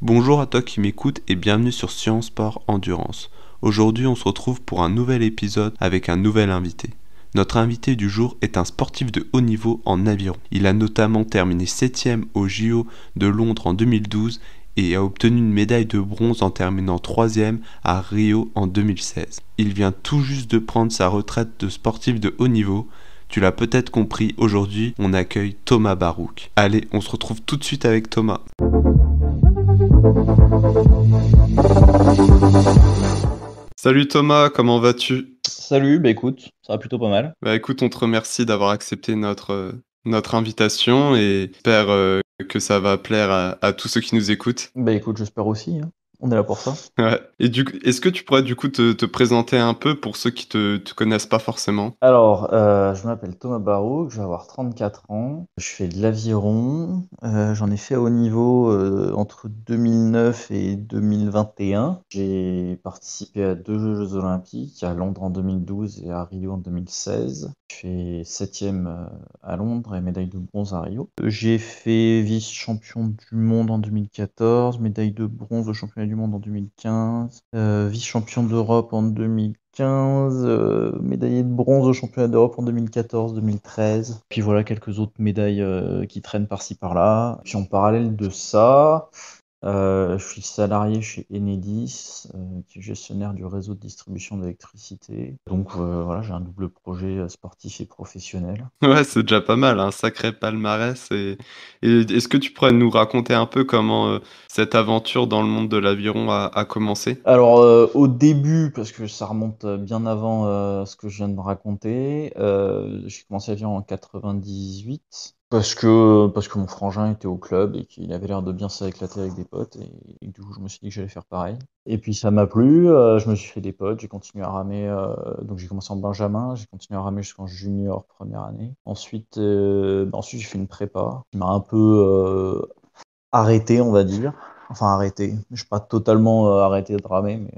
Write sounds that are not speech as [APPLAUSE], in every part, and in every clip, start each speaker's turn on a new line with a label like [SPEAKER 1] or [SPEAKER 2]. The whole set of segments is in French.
[SPEAKER 1] Bonjour à toi qui m'écoute et bienvenue sur Science Sport Endurance. Aujourd'hui, on se retrouve pour un nouvel épisode avec un nouvel invité. Notre invité du jour est un sportif de haut niveau en aviron. Il a notamment terminé 7ème au JO de Londres en 2012 et a obtenu une médaille de bronze en terminant 3ème à Rio en 2016. Il vient tout juste de prendre sa retraite de sportif de haut niveau tu l'as peut-être compris, aujourd'hui on accueille Thomas Barouk. Allez, on se retrouve tout de suite avec Thomas. Salut Thomas, comment vas-tu Salut, bah écoute, ça va plutôt pas mal. Bah écoute, on te remercie d'avoir accepté notre, euh, notre invitation et j'espère euh, que ça va plaire à, tous ceux qui nous écoutent. Bah écoute, j'espère aussi. Hein on est là pour ça. Et du est-ce que tu pourrais du coup te, présenter un peu pour ceux qui te, te connaissent pas forcément
[SPEAKER 2] Alors, euh, je m'appelle Thomas Barraud, je vais avoir 34 ans, je fais de l'aviron, euh, j'en ai fait au niveau euh, entre 2009 et 2021. J'ai participé à deux Jeux Olympiques, à Londres en 2012 et à Rio en 2016. Je fais 7 à Londres et médaille de bronze à Rio. J'ai fait vice-champion du monde en 2014, médaille de bronze au championnat du monde en 2015, euh, vice-champion d'Europe en 2015, euh, médaillé de bronze au championnat d'Europe en 2014-2013. Puis voilà quelques autres médailles euh, qui traînent par-ci par-là. Puis en parallèle de ça, euh, je suis salarié chez Enedis, euh, qui est gestionnaire du réseau de distribution d'électricité. Donc euh, voilà, j'ai un double projet sportif et professionnel.
[SPEAKER 1] [LAUGHS] Ouais, c'est déjà pas mal, un hein, sacré palmarès. Et, est-ce que tu pourrais nous raconter un peu comment cette aventure dans le monde de l'aviron a, commencé
[SPEAKER 2] Alors au début, parce que ça remonte bien avant ce que je viens de me raconter, j'ai commencé à vivre en 98. Parce que, parce que mon frangin était au club et qu'il avait l'air de bien s'éclater avec des potes. Et, du coup, je me suis dit que j'allais faire pareil. Et puis, ça m'a plu. Euh, je me suis fait des potes. J'ai continué à ramer. Euh, donc, j'ai commencé en Benjamin. J'ai continué à ramer jusqu'en junior, première année. Ensuite, euh, bah, ensuite j'ai fait une prépa qui m'a un peu arrêté, on va dire. Enfin, arrêté. Je suis pas totalement arrêté de ramer, mais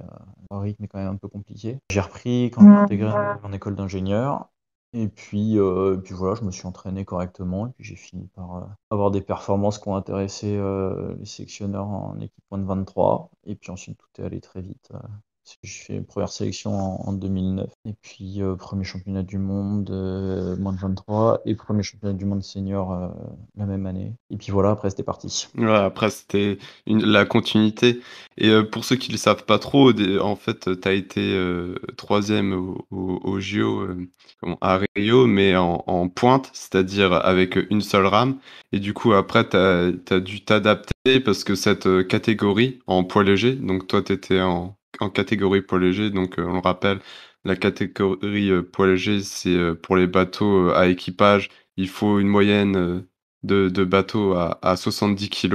[SPEAKER 2] le rythme est quand même un peu compliqué. J'ai repris quand j'ai intégré mon mmh. école d'ingénieur. Euh, et puis, voilà, je me suis entraîné correctement et puis j'ai fini par, euh, avoir des performances qui ont intéressé, euh, les sélectionneurs en équipe moins de 23 et puis ensuite tout est allé très vite, je fais première sélection en, 2009. Et puis, euh, premier championnat du monde, euh, moins de 23. Et premier championnat du monde senior euh, la même année. Et puis voilà, après, c'était parti.
[SPEAKER 1] après, c'était la continuité. Et pour ceux qui ne le savent pas trop, en fait, tu as été troisième au, JO à Rio, mais en, pointe, c'est-à-dire avec une seule rame. Et du coup, après, tu as, dû t'adapter parce que cette catégorie en poids léger, donc toi, tu étais en en catégorie poids léger. Donc, euh, on le rappelle, la catégorie euh, poids léger, c'est euh, pour les bateaux à équipage, il faut une moyenne de, bateaux à, 70 kg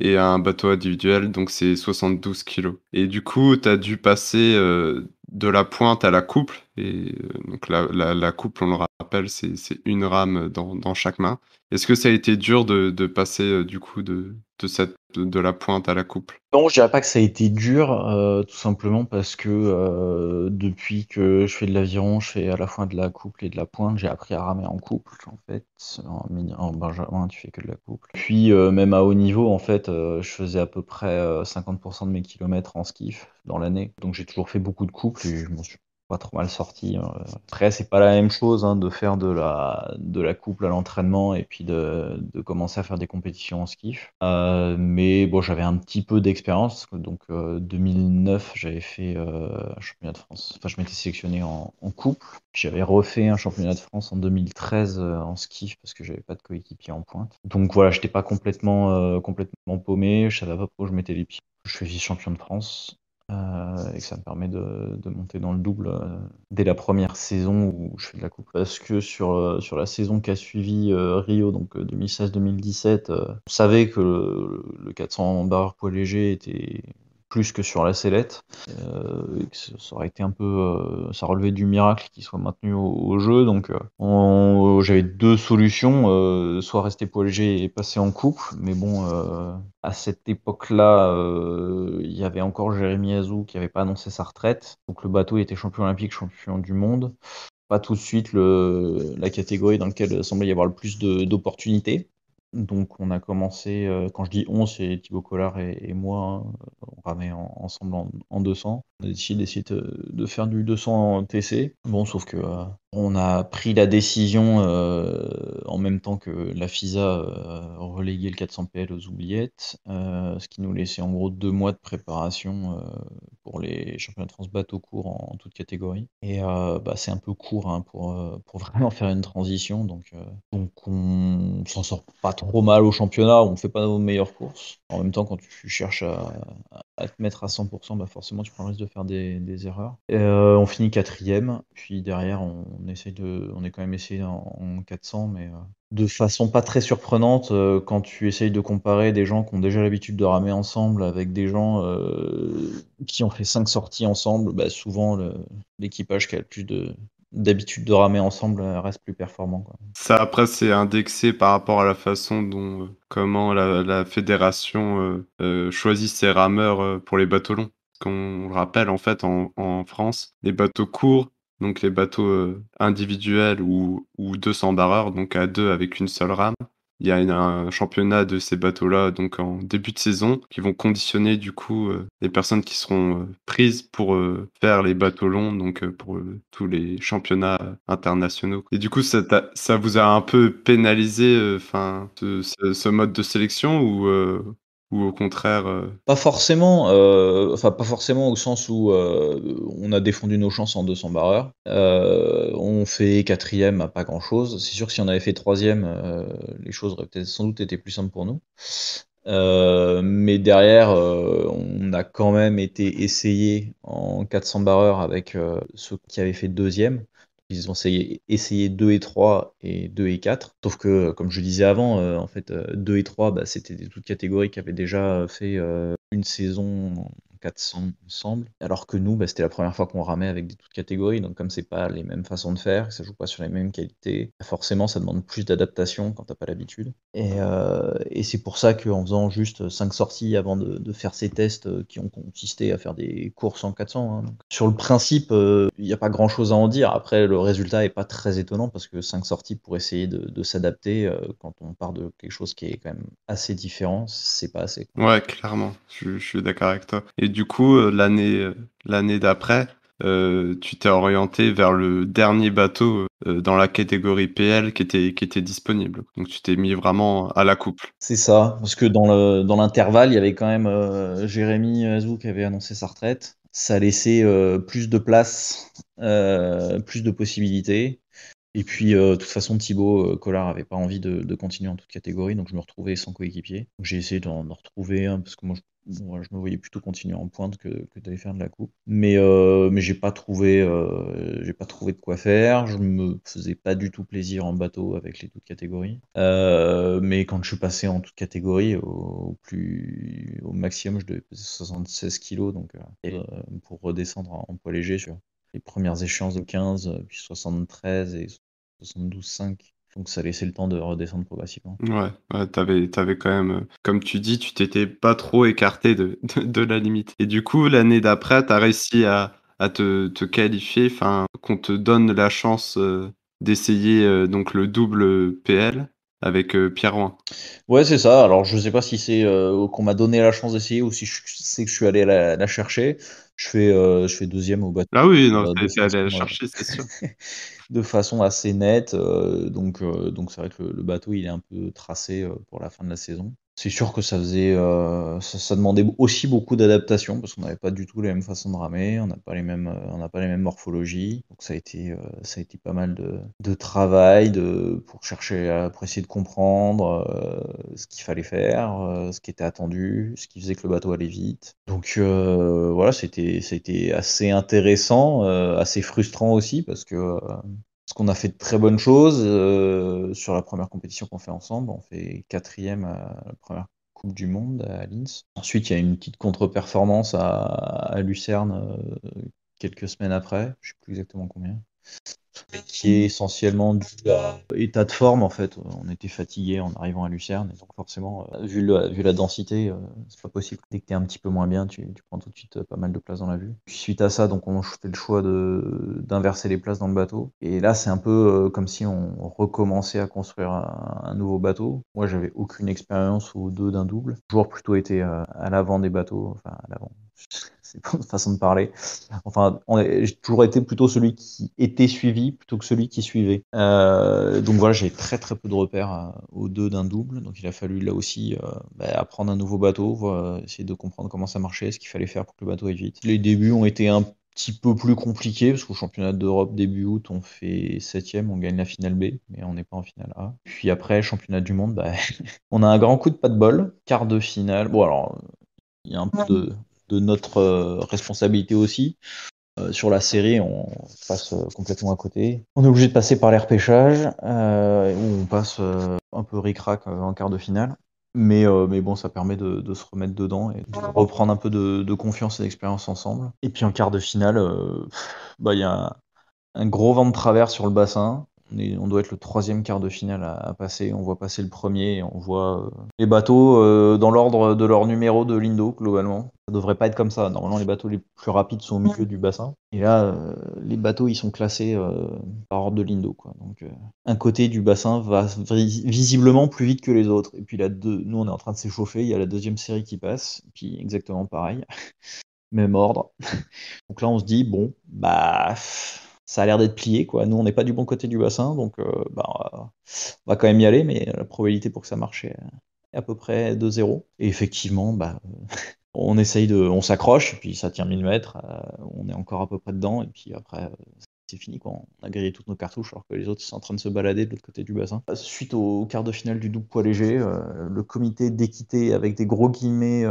[SPEAKER 1] et un bateau individuel, donc c'est 72 kg. Et du coup, tu as dû passer de la pointe à la couple. Et donc, la, couple, on le rappelle, c'est une rame dans, chaque main. Est-ce que ça a été dur de, de passer du coup de, de, cette, de, la pointe à la couple
[SPEAKER 2] Non, je dirais pas que ça a été dur, euh, tout simplement parce que euh, depuis que je fais de l'aviron, je fais à la fois de la couple et de la pointe. J'ai appris à ramer en couple, en fait. En, Benjamin, tu fais que de la couple. Puis, euh, même à haut niveau, en fait, je faisais à peu près 50% de mes kilomètres en skiff dans l'année. Donc, j'ai toujours fait beaucoup de couple et je m'en suis pas trop mal sorti. Hein. Après, c'est pas la même chose hein, de faire de la, de la couple à l'entraînement et puis de, de, commencer à faire des compétitions en skiff. Euh, mais bon, j'avais un petit peu d'expérience. Donc, 2009, euh, j'avais fait euh, un championnat de France. Enfin, je m'étais sélectionné en, couple. j'avais refait un championnat de France en 2013 en skiff parce que j'avais pas de coéquipier en pointe. Donc voilà, j'étais pas complètement, complètement paumé. Je savais pas où je mettais les pieds. Je suis vice-champion de France. Euh, et que ça me permet de, monter dans le double euh, dès la première saison où je fais de la coupe. Parce que sur, euh, sur la saison qui a suivi Rio, donc 2016-2017, on savait que le, 400 barres poids léger était plus que sur la sellette. Euh, ça aurait été un peu. Euh, ça relevait du miracle qu'il soit maintenu au, jeu. Donc euh, j'avais deux solutions soit rester léger et passer en coupe. Mais bon, à cette époque-là, il y avait encore Jérémy Azou qui n'avait pas annoncé sa retraite. Donc le bateau était champion olympique, champion du monde. Pas tout de suite le, la catégorie dans laquelle semblait y avoir le plus d'opportunités. Donc on a commencé, euh, quand je dis on, c'est Thibaut Collard et, moi, hein, on ramait ensemble en, en 200. On a décidé d'essayer de, faire du 200 TC. Bon, sauf que euh, on a pris la décision euh, en même temps que la FISA euh, le 400 PL aux oubliettes, euh, ce qui nous laissait en gros deux mois de préparation pour les championnats de France bateau court en, toute catégorie. Et bah, c'est un peu court hein, pour, pour vraiment faire une transition. Donc, donc on s'en sort pas trop mal au championnat, on fait pas nos meilleures courses. En même temps, quand tu cherches à, à te mettre à 100%, bah forcément tu prends le risque de faire des, erreurs. Euh, on finit quatrième, puis derrière, on, essaye de, on est quand même essayé en, 400, mais euh, de façon pas très surprenante euh, quand tu essayes de comparer des gens qui ont déjà l'habitude de ramer ensemble avec des gens qui ont fait cinq sorties ensemble. Bah, souvent, l'équipage qui a le plus d'habitude de ramer ensemble reste plus performant.
[SPEAKER 1] Ça, après, c'est indexé par rapport à la façon dont, comment la, fédération choisit ses rameurs pour les bateaux longs qu'on le rappelle, en fait, en, France, les bateaux courts, donc les bateaux euh, individuels ou, ou 200 barreurs, donc à deux avec une seule rame, il y a un championnat de ces bateaux-là donc en début de saison qui vont conditionner du coup euh, les personnes qui seront euh, prises pour faire les bateaux longs donc pour tous les championnats internationaux. Et du coup ça, vous a un peu pénalisé enfin ce, ce, mode de sélection ou ou au contraire euh,
[SPEAKER 2] Pas forcément, euh, enfin pas forcément au sens où euh, on a défendu nos chances en 200 barreurs. on fait quatrième à pas grand chose. C'est sûr que si on avait fait troisième, les choses auraient peut-être sans doute été plus simples pour nous. mais derrière, on a quand même été essayé en 400 barreurs avec ceux qui avaient fait deuxième. Ils ont essayé, 2 et 3 et 2 et 4. Sauf que, comme je disais avant, euh, en fait, 2 euh, et 3, bah, c'était des toutes catégories qui avaient déjà fait euh, une saison 400, il me semble. Alors que nous, bah, c'était la première fois qu'on ramait avec des toutes catégories. Donc, comme c'est pas les mêmes façons de faire, ça joue pas sur les mêmes qualités, bah, forcément, ça demande plus d'adaptation quand t'as pas l'habitude. Et, euh, et c'est pour ça qu'en faisant juste 5 sorties avant de, faire ces tests euh, qui ont consisté à faire des courses en 400, hein. sur le principe, il euh, n'y a pas grand chose à en dire. Après, le résultat est pas très étonnant parce que 5 sorties pour essayer de, s'adapter quand on part de quelque chose qui est quand même assez différent, c'est pas assez.
[SPEAKER 1] Ouais, clairement, je, suis d'accord avec toi du coup, euh, l'année, euh, l'année d'après, euh, tu t'es orienté vers le dernier bateau dans la catégorie PL qui était, qui était disponible. Donc tu t'es mis vraiment à la couple.
[SPEAKER 2] C'est ça, parce que dans, le, dans l'intervalle, il y avait quand même Jérémy Azou qui avait annoncé sa retraite.
[SPEAKER 1] Ça laissait plus de place,
[SPEAKER 2] plus de possibilités. Et puis, euh, de toute façon, Thibaut euh, Collard avait pas envie de, continuer en toute catégorie, donc je me retrouvais sans coéquipier. J'ai essayé d'en retrouver un, parce que moi, je, me voyais plutôt continuer en pointe que, d'aller faire de la coupe. Mais, euh, mais j'ai pas trouvé, j'ai pas trouvé de quoi faire. Je me faisais pas du tout plaisir en bateau avec les toutes catégories. mais quand je suis passé en toute catégorie, au, plus, au maximum, je devais peser 76 kg donc pour redescendre en poids léger sur les premières échéances de 15, euh, puis 73 et 72-5. Donc ça laissait le temps de redescendre
[SPEAKER 1] progressivement. Ouais, ouais t'avais, avais quand même, euh, comme tu dis, tu t'étais pas trop écarté [LAUGHS] de, de, la limite. Et du coup, l'année d'après, t'as réussi à, à te, te, qualifier, enfin, qu'on te donne la chance euh, d'essayer donc le double PL avec Pierre
[SPEAKER 2] Ouais, c'est ça. Alors, je sais pas si c'est qu'on m'a donné la chance d'essayer ou si c'est que je suis allé la chercher je fais, euh, je fais deuxième au bateau. Ah oui,
[SPEAKER 1] c'est
[SPEAKER 2] de façon assez nette. Euh, donc, euh, donc c'est vrai que le, bateau, il est un peu tracé pour la fin de la saison. C'est sûr que ça faisait, euh, ça demandait aussi beaucoup d'adaptation parce qu'on n'avait pas du tout les mêmes façons de ramer, on n'a pas les mêmes, euh, on n'a pas les mêmes morphologies. Donc ça a été, euh, ça a été pas mal de travail de pour chercher à essayer de comprendre, ce qu'il fallait faire, ce qui était attendu, ce qui faisait que le bateau allait vite. Donc voilà, c'était ça a été assez intéressant, assez frustrant aussi parce que, qu'on a fait de très bonnes choses euh, sur la première compétition qu'on fait ensemble. On fait quatrième à la première Coupe du Monde à Linz. Ensuite, il y a une petite contre-performance à, Lucerne euh, quelques semaines après. Je ne sais plus exactement combien qui est essentiellement dû à état de forme en fait. On était fatigué en arrivant à Lucerne, et donc forcément, euh, vu, la densité, euh, c'est pas possible. Dès que t'es un petit peu moins bien, tu, prends tout de suite euh, pas mal de place dans la vue. suite à ça, donc on fait le choix d'inverser les places dans le bateau. Et là, c'est un peu comme si on recommençait à construire un, nouveau bateau. Moi, j'avais aucune expérience ou deux d'un double. Toujours plutôt été à l'avant des bateaux, enfin à l'avant c'est pas une façon de parler. Enfin, j'ai toujours été plutôt celui qui était suivi plutôt que celui qui suivait. Euh, donc voilà, j'ai très très peu de repères euh, aux deux d'un double, donc il a fallu là aussi euh, bah, apprendre un nouveau bateau, essayer de comprendre comment ça marchait, ce qu'il fallait faire pour que le bateau aille vite. Les débuts ont été un petit peu plus compliqués parce qu'au championnat d'Europe début août on fait septième, on gagne la finale B, mais on n'est pas en finale A. Puis après championnat du monde, bah, [LAUGHS] on a un grand coup de pas de bol, quart de finale. Bon alors il y a un peu de, de notre euh, responsabilité aussi. Euh, sur la série, on passe euh, complètement à côté. On est obligé de passer par l'air pêchage. où on passe un peu ric en quart de finale. Mais, mais bon, ça permet de, se remettre dedans et de reprendre un peu de, confiance et d'expérience ensemble. Et puis en quart de finale, bah, il y a un, gros vent de travers sur le bassin on, doit être le troisième quart de finale à, passer. On voit passer le premier, on voit euh, les bateaux euh, dans l'ordre de leur numéro de lindo globalement. Ça devrait pas être comme ça. Normalement, les bateaux les plus rapides sont au milieu du bassin. Et là, euh, les bateaux ils sont classés par ordre de lindo. Quoi. Donc, un côté du bassin va visiblement plus vite que les autres. Et puis là, nous on est en train de s'échauffer. Il y a la deuxième série qui passe. Et puis exactement pareil, [LAUGHS] même ordre. [LAUGHS] Donc là, on se dit bon, bah ça a l'air d'être plié. Quoi. Nous, on n'est pas du bon côté du bassin, donc euh, bah, on va quand même y aller, mais la probabilité pour que ça marche est à peu près de zéro. Et effectivement, bah, [LAUGHS] on essaye de, on s'accroche, puis ça tient mille mètres, euh, on est encore à peu près dedans, et puis après, c'est fini. Quoi. On a grillé toutes nos cartouches alors que les autres sont en train de se balader de l'autre côté du bassin. Suite au quart de finale du double poids léger, euh, le comité d'équité avec des gros guillemets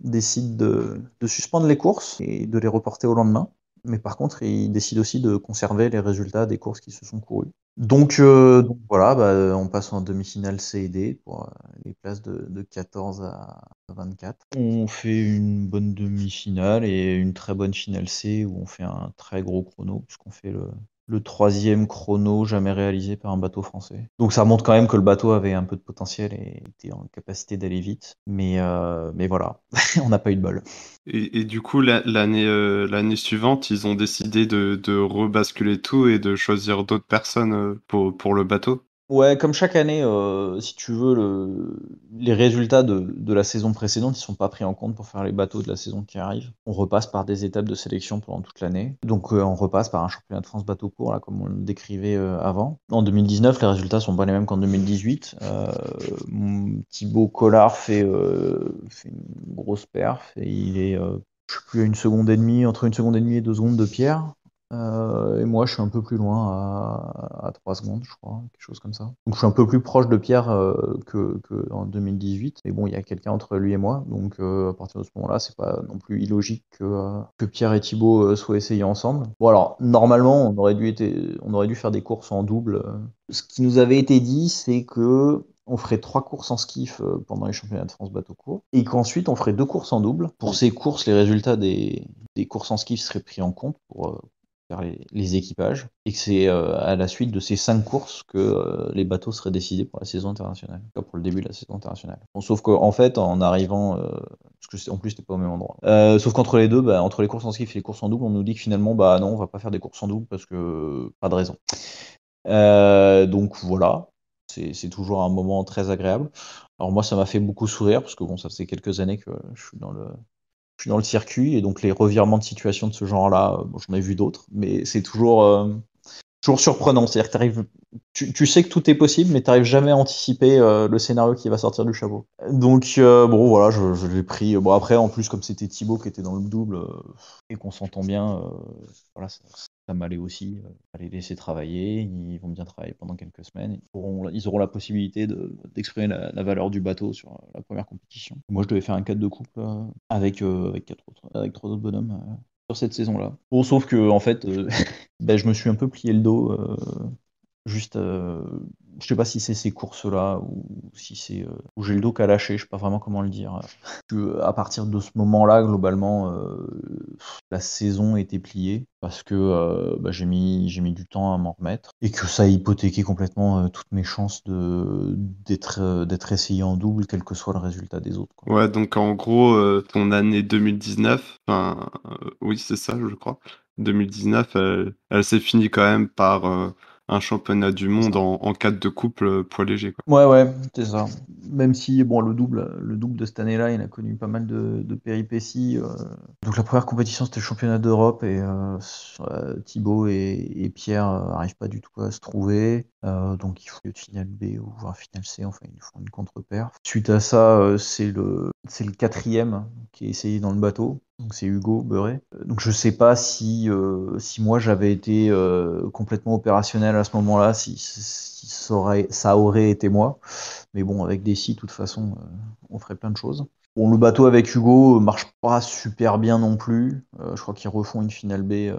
[SPEAKER 2] décide de, suspendre les courses et de les reporter au lendemain mais par contre, il décide aussi de conserver les résultats des courses qui se sont courues. Donc, euh, voilà, bah, euh, on passe en demi-finale C et D pour euh, les places de 14 à 24. On fait une bonne demi-finale et une très bonne finale C où on fait un très gros chrono puisqu'on fait le, le troisième chrono jamais réalisé par un bateau français. Donc ça montre quand même que le bateau avait un peu de potentiel et était en capacité d'aller vite. Mais, euh, mais voilà, [LAUGHS] on n'a pas
[SPEAKER 1] eu de bol. Et, du coup, l'année euh, l'année suivante, ils ont décidé de, de, rebasculer tout et de choisir d'autres personnes euh, pour, pour le bateau
[SPEAKER 2] Ouais, comme chaque année, euh, si tu veux, les résultats de, la saison précédente ne sont pas pris en compte pour faire les bateaux de la saison qui arrive. On repasse par des étapes de sélection pendant toute l'année. Donc euh, on repasse par un championnat de France bateau court, là, comme on le décrivait euh, avant. En 2019, les résultats sont pas les mêmes qu'en 2018. beau Collard fait, une grosse perf et il est plus, à une seconde et demie, entre une seconde et demie et deux secondes de Pierre. Euh, et moi, je suis un peu plus loin, à, 3 secondes, je crois, quelque chose comme ça. Donc, je suis un peu plus proche de Pierre euh, que, en 2018. Mais bon, il y a quelqu'un entre lui et moi. Donc, euh, à partir de ce moment-là, c'est pas non plus illogique que, Pierre et Thibaut soient essayés ensemble. Bon, alors, normalement, on aurait dû, on aurait dû faire des courses en double. Ce qui nous avait été dit, c'est que on ferait trois courses en skiff pendant les championnats de France bateau court, et qu'ensuite on ferait deux courses en double. Pour ces courses, les résultats des, courses en skiff seraient pris en compte pour, les, équipages, et que c'est euh, à la suite de ces cinq courses que euh, les bateaux seraient décidés pour la saison internationale, pour le début de la saison internationale. sauf qu'en fait, en arrivant, euh, parce que en plus c'était pas au même endroit, sauf qu'entre les deux, bah, entre les courses en skiff et les courses en double, on nous dit que finalement, bah non, on va pas faire des courses en double parce que pas de raison. donc voilà, c'est toujours un moment très agréable. Alors moi, ça m'a fait beaucoup sourire parce que bon, ça fait quelques années que je suis dans le, je suis dans le circuit et donc les revirements de situation de ce genre-là, euh, j'en ai vu d'autres, mais c'est toujours, euh, toujours surprenant. C'est-à-dire tu, tu, sais que tout est possible, mais tu n'arrives jamais à anticiper euh, le scénario qui va sortir du chapeau. Donc, bon, voilà, je, l'ai pris. Bon, après, en plus, comme c'était Thibaut qui était dans le double et qu'on s'entend bien, voilà, ça, ça m'allait aussi. Euh, à les laisser travailler, ils vont bien travailler pendant quelques semaines. Ils auront, la possibilité d'exprimer la, valeur du bateau sur euh, la première compétition. Moi, je devais faire un cadre de couple euh, avec, avec, quatre autres, avec trois autres bonhommes sur cette saison-là. Bon, sauf que, en fait, [LAUGHS] ben, je me suis un peu plié le dos juste je sais pas si c'est ces courses-là ou si c'est euh, Ou où j'ai le dos qu'à lâcher, je sais pas vraiment comment le dire. Que euh, à partir de ce moment-là, globalement, euh, la saison était pliée parce que bah, j'ai mis j'ai mis du temps à m'en remettre et que ça a hypothéqué complètement toutes mes chances de d'être d'être essayé en double, quel que soit le résultat des autres.
[SPEAKER 1] Ouais, donc en gros, ton année 2019, enfin oui c'est ça, je crois, 2019, elle, elle s'est finie quand même par un championnat du monde en, quatre de couple euh, poids léger. Quoi.
[SPEAKER 2] Ouais, ouais, c'est ça. Même si, bon, le double, le double de cette année-là, il a connu pas mal de, péripéties. Euh. Donc la première compétition, c'était le championnat d'Europe et euh, Thibaut et, Pierre n'arrivent pas du tout à se trouver. donc il faut une finale B ou voir finale C, enfin ils font une contre pair. Suite à ça, c'est le, le quatrième qui est essayé dans le bateau donc c'est Hugo Beuret. Euh, donc je sais pas si, euh, si moi j'avais été euh, complètement opérationnel à ce moment-là, si, ça, aurait, été moi. Mais bon, avec des de toute façon, on ferait plein de choses. Bon, le bateau avec Hugo marche pas super bien non plus. je crois qu'ils refont une finale B,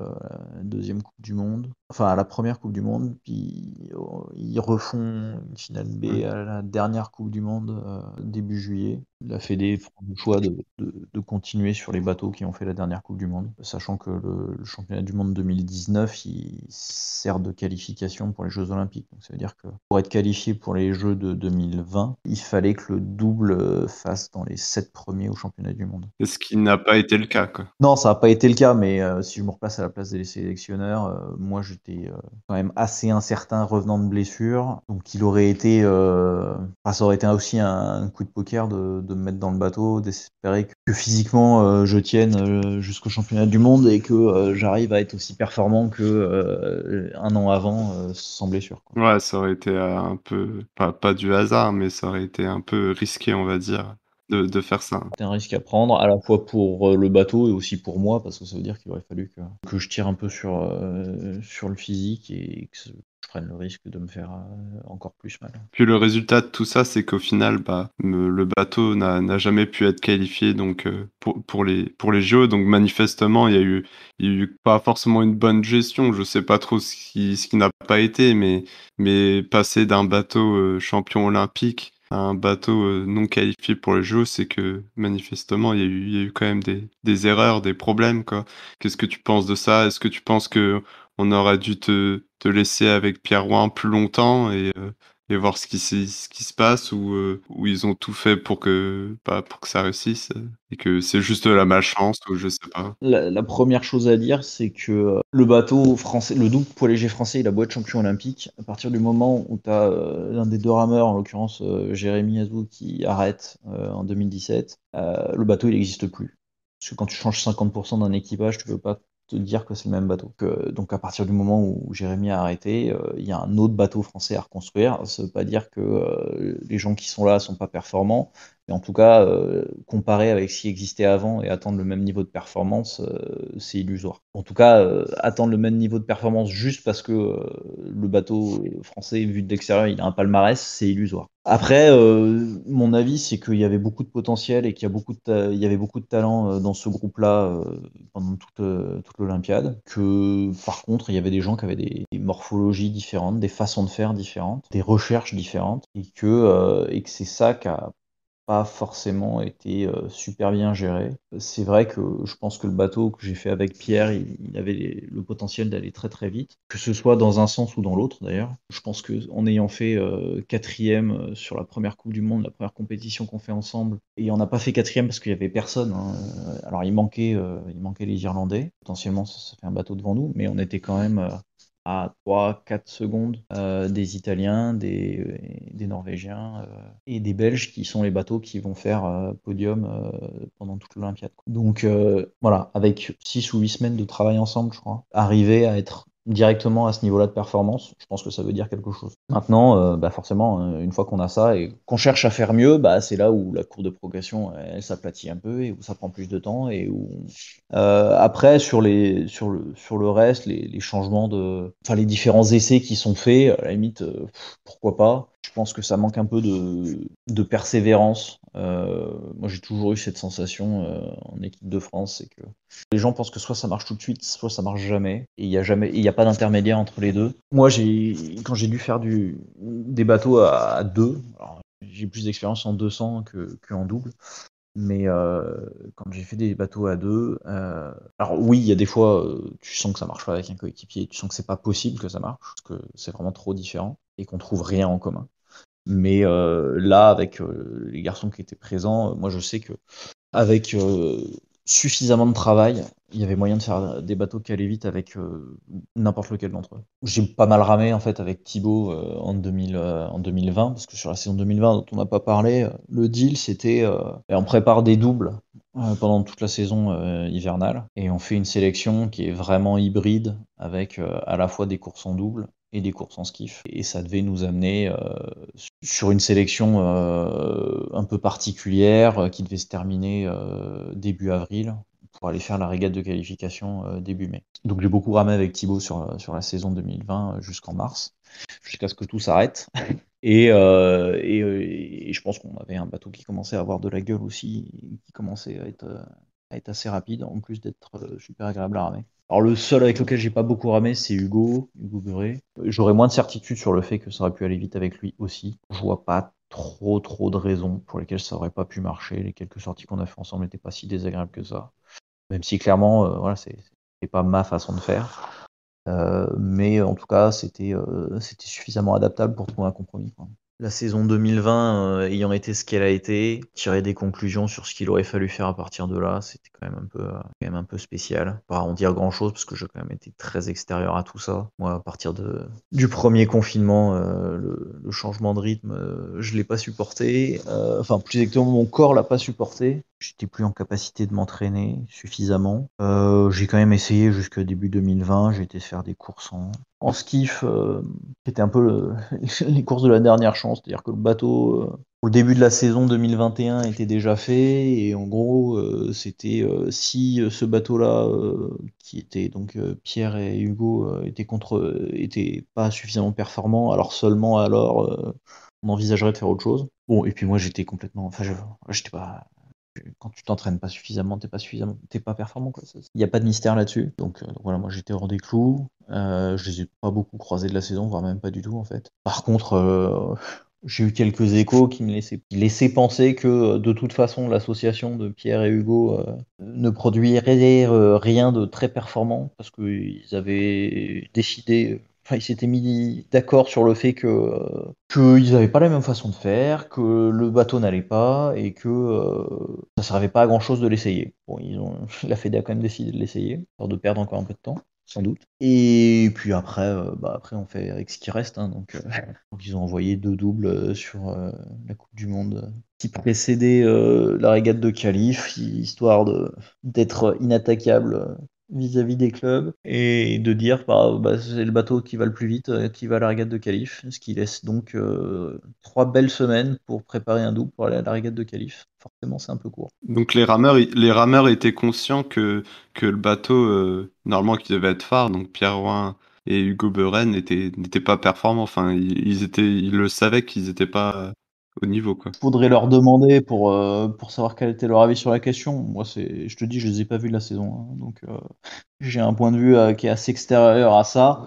[SPEAKER 2] deuxième Coupe du Monde. Enfin, à la première Coupe du monde, puis euh, ils refont une finale B à la dernière Coupe du monde, euh, début juillet. La fédé prend le choix de de continuer sur les bateaux qui ont fait la dernière Coupe du monde, sachant que le championnat du monde 2019, il sert de qualification pour les jeux olympiques. Donc ça veut dire que pour être qualifié pour les jeux de 2020, il fallait que le double, fasse dans les sept premiers au championnat du monde.
[SPEAKER 1] Ce qui n'a pas été le cas, quoi.
[SPEAKER 2] Non, ça n'a pas été le cas, mais euh, si je me replace à la place des sélectionneurs, moi je était euh, quand même assez incertain revenant de blessure. Donc il aurait été, euh, ça aurait été aussi un, coup de poker de, de, me mettre dans le bateau, d'espérer que, physiquement euh, je tienne jusqu'au championnat du monde et que j'arrive à être aussi performant que un an avant sans blessure.
[SPEAKER 1] Ouais, ça aurait été un peu, pas, pas du hasard, mais ça aurait été un peu risqué, on va dire de, faire ça.
[SPEAKER 2] C'est un risque à prendre, à la fois pour euh, le bateau et aussi pour moi, parce que ça veut dire qu'il aurait fallu que, que, je tire un peu sur, euh, sur le physique et que je prenne le risque de me faire euh, encore plus mal.
[SPEAKER 1] Puis le résultat de tout ça, c'est qu'au final, bah, le bateau n'a jamais pu être qualifié donc, pour, les, pour les JO. Donc manifestement, il n'y a, eu, y a eu pas forcément une bonne gestion. Je ne sais pas trop ce qui, ce qui n'a pas été, mais, mais passer d'un bateau champion olympique un bateau euh, non qualifié pour le jeu, c'est que manifestement, il y, a eu, quand même des, erreurs, des problèmes. Qu'est-ce que tu penses de ça Est-ce que tu penses que on aurait dû te, laisser avec Pierre Rouen plus longtemps et, euh, et voir ce qui, ce qui se passe ou euh, où ils ont tout fait pour que pas bah, pour que ça réussisse euh, et que c'est juste la malchance ou je sais pas.
[SPEAKER 2] La, première chose à dire c'est que euh, le bateau français, le double poids léger français, il a beau être champion olympique, à partir du moment où tu as l'un des deux rameurs, en l'occurrence Jérémy Azou qui arrête en 2017, le bateau il n'existe plus. Parce que quand tu changes 50% d'un équipage, tu peux pas te dire que c'est le même bateau. Que, donc à partir du moment où Jérémy a arrêté, euh, il y a un autre bateau français à reconstruire. Ça veut pas dire que euh, les gens qui sont là sont pas performants en tout cas, euh, comparer avec ce qui existait avant et attendre le même niveau de performance, euh, c'est illusoire. En tout cas, euh, attendre le même niveau de performance juste parce que le bateau français, vu de l'extérieur, il a un palmarès, c'est illusoire. Après, mon avis, c'est qu'il y avait beaucoup de potentiel et qu'il y, beaucoup de il y avait beaucoup de talent dans ce groupe-là pendant toute, toute l'Olympiade. Que par contre, il y avait des gens qui avaient des, morphologies différentes, des façons de faire différentes, des recherches différentes, et que, et que c'est ça qui a pas forcément été euh, super bien géré. C'est vrai que je pense que le bateau que j'ai fait avec Pierre, il, avait le potentiel d'aller très très vite, que ce soit dans un sens ou dans l'autre d'ailleurs. Je pense que en ayant fait euh, quatrième euh, sur la première Coupe du Monde, la première compétition qu'on fait ensemble, et on n'a pas fait quatrième parce qu'il y avait personne. Hein, alors il manquait, il manquait les Irlandais. Potentiellement, ça, fait un bateau devant nous, mais on était quand même à 3-4 secondes euh, des Italiens, des, Norvégiens euh, et des Belges qui sont les bateaux qui vont faire euh, podium pendant toute l'Olympiade. Donc voilà, avec 6 ou 8 semaines de travail ensemble, je crois, arriver à être directement à ce niveau-là de performance, je pense que ça veut dire quelque chose. Maintenant, euh, bah, forcément, euh, une fois qu'on a ça et qu'on cherche à faire mieux, bah c'est là où la courbe de progression, elle, s'aplatit un peu et où ça prend plus de temps. Et où... Euh, après, sur, le, reste, les, changements de... Enfin, les différents essais qui sont faits, à la limite, pourquoi pas je pense que ça manque un peu de persévérance euh, moi, j'ai toujours eu cette sensation euh, en équipe de France, c'est que les gens pensent que soit ça marche tout de suite, soit ça marche jamais, et il n'y a jamais, il a pas d'intermédiaire entre les deux. Moi, quand j'ai dû faire du, des bateaux à, deux, j'ai plus d'expérience en 200 que, en double. Mais euh, quand j'ai fait des bateaux à deux, alors oui, il y a des fois, tu sens que ça marche pas avec un coéquipier, tu sens que c'est pas possible que ça marche, parce que c'est vraiment trop différent et qu'on trouve rien en commun. Mais euh, là, avec euh, les garçons qui étaient présents, euh, moi je sais que avec suffisamment de travail, il y avait moyen de faire des bateaux qui allaient vite avec n'importe lequel d'entre eux. J'ai pas mal ramé en fait avec Thibaut en, en 2020, parce que sur la saison 2020 dont on n'a pas parlé, le deal c'était on prépare des doubles pendant toute la saison hivernale et on fait une sélection qui est vraiment hybride avec à la fois des courses en double et des courses en skiff. Et ça devait nous amener euh, sur une sélection euh, un peu particulière euh, qui devait se terminer début avril pour aller faire la régate de qualification début mai. Donc j'ai beaucoup ramé avec Thibaut sur, sur la saison 2020 jusqu'en mars, jusqu'à ce que tout s'arrête. Et, et, et, je pense qu'on avait un bateau qui commençait à avoir de la gueule aussi, qui commençait à être est assez rapide, en plus d'être euh, super agréable à ramer. Alors le seul avec lequel j'ai pas beaucoup ramé, c'est Hugo, Hugo Buré. Euh, j'aurais moins de certitude sur le fait que ça aurait pu aller vite avec lui aussi. Je vois pas trop trop de raisons pour lesquelles ça aurait pas pu marcher. Les quelques sorties qu'on a fait ensemble n'étaient pas si désagréables que ça. Même si clairement, euh, voilà, c'est pas ma façon de faire. mais en tout cas, c'était suffisamment adaptable pour trouver un compromis. La saison 2020 euh, ayant été ce qu'elle a été, tirer des conclusions sur ce qu'il aurait fallu faire à partir de là, c'était quand même un peu, euh, quand même un peu spécial. Pas à en dire grand chose parce que j'ai quand même été très extérieur à tout ça. Moi, à partir de, du premier confinement, euh, le, le, changement de rythme, je l'ai pas supporté. Enfin, plus exactement, mon corps l'a pas supporté j'étais plus en capacité de m'entraîner suffisamment. Euh, j'ai quand même essayé jusqu'au début 2020, j'ai été faire des courses en, en skiff, euh, qui était un peu [LAUGHS] les courses de la dernière chance, c'est-à-dire que le bateau, euh, au pour le début de la saison 2021, était déjà fait, et en gros, euh, c'était si ce bateau-là, qui était donc Pierre et Hugo, était, contre, était pas suffisamment performant, alors seulement alors on envisagerait de faire autre chose. Bon, et puis moi j'étais complètement, enfin je j'étais pas quand tu t'entraînes pas suffisamment, t'es pas suffisamment, pas performant. Il n'y a pas de mystère là-dessus. Euh, donc, voilà, moi j'étais hors des clous. Euh, je les ai pas beaucoup croisés de la saison, voire même pas du tout en fait. Par contre, euh, j'ai eu quelques échos qui me laissaient, laissaient penser que euh, de toute façon l'association de Pierre et Hugo ne produirait rien de très performant parce qu'ils avaient décidé ils s'étaient mis d'accord sur le fait que euh, qu'ils n'avaient pas la même façon de faire, que le bateau n'allait pas et que euh, ça servait pas à grand chose de l'essayer. Bon, ils ont, [LAUGHS] la Fed a quand même décidé de l'essayer, peur de perdre encore un peu de temps, sans doute. Et puis après, euh, bah après on fait avec ce qui reste. Hein, [LAUGHS] donc, ils ont envoyé deux doubles sur la Coupe du Monde qui précédait la régate de Calife, histoire d'être inattaquable vis-à-vis des clubs et de dire bah, bah, c'est le bateau qui va le plus vite, euh, qui va à la régate de Calif, ce qui laisse donc euh, trois belles semaines pour préparer un double pour aller à la régate de Calif. Forcément, c'est un peu court.
[SPEAKER 1] Donc les rameurs, les rameurs étaient conscients que, que le bateau, euh, normalement, qui devait être phare, donc Pierre Rouen et Hugo Beren n'étaient pas performants. Enfin, ils, étaient, ils le savaient qu'ils n'étaient pas niveau. Quoi.
[SPEAKER 2] Faudrait leur demander pour, euh, pour savoir quel était leur avis sur la question. Moi, c'est, je te dis, je les ai pas vus de la saison, hein. donc euh, j'ai un point de vue euh, qui est assez extérieur à ça.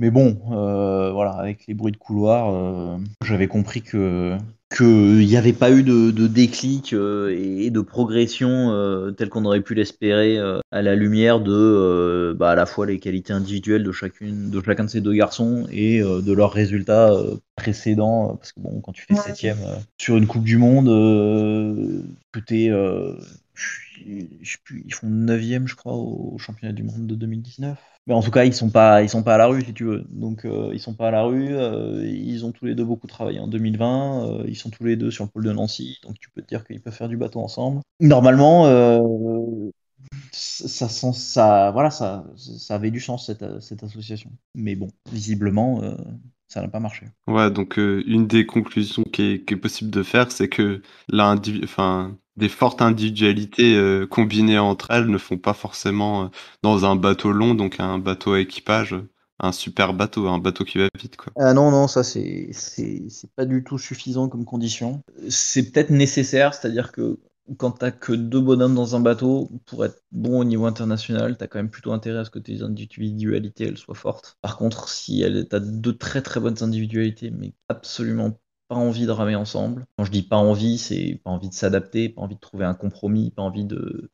[SPEAKER 2] Mais bon, voilà, avec les bruits de couloir, j'avais compris que qu'il n'y avait pas eu de, déclic euh, et de progression euh, telle qu'on aurait pu l'espérer euh, à la lumière de bah, à la fois les qualités individuelles de chacune de chacun de ces deux garçons et de leurs résultats précédents parce que bon quand tu fais septième sur une coupe du monde que t'es ils font 9 je crois, au championnat du monde de 2019. Mais en tout cas, ils sont pas, ils sont pas à la rue, si tu veux. Donc, euh, ils sont pas à la rue. Euh, ils ont tous les deux beaucoup travaillé en 2020. Euh, ils sont tous les deux sur le pôle de Nancy. Donc, tu peux te dire qu'ils peuvent faire du bateau ensemble. Normalement, ça, ça, ça, voilà, ça, ça avait du sens cette, cette association. Mais bon, visiblement, ça n'a pas marché.
[SPEAKER 1] Ouais, donc une des conclusions qui est, qui est possible de faire, c'est que l'individu, enfin, des fortes individualités euh, combinées entre elles ne font pas forcément euh, dans un bateau long, donc un bateau à équipage, un super bateau, un bateau qui va vite.
[SPEAKER 2] Ah non, non, ça c'est pas du tout suffisant comme condition. C'est peut-être nécessaire, c'est-à-dire que quand t'as que deux bonhommes dans un bateau, pour être bon au niveau international, t'as quand même plutôt intérêt à ce que tes individualités elles soient fortes. Par contre, si t'as deux très très bonnes individualités, mais absolument pas envie de ramer ensemble. Quand je dis pas envie, c'est pas envie de s'adapter, pas envie de trouver un compromis, pas envie de,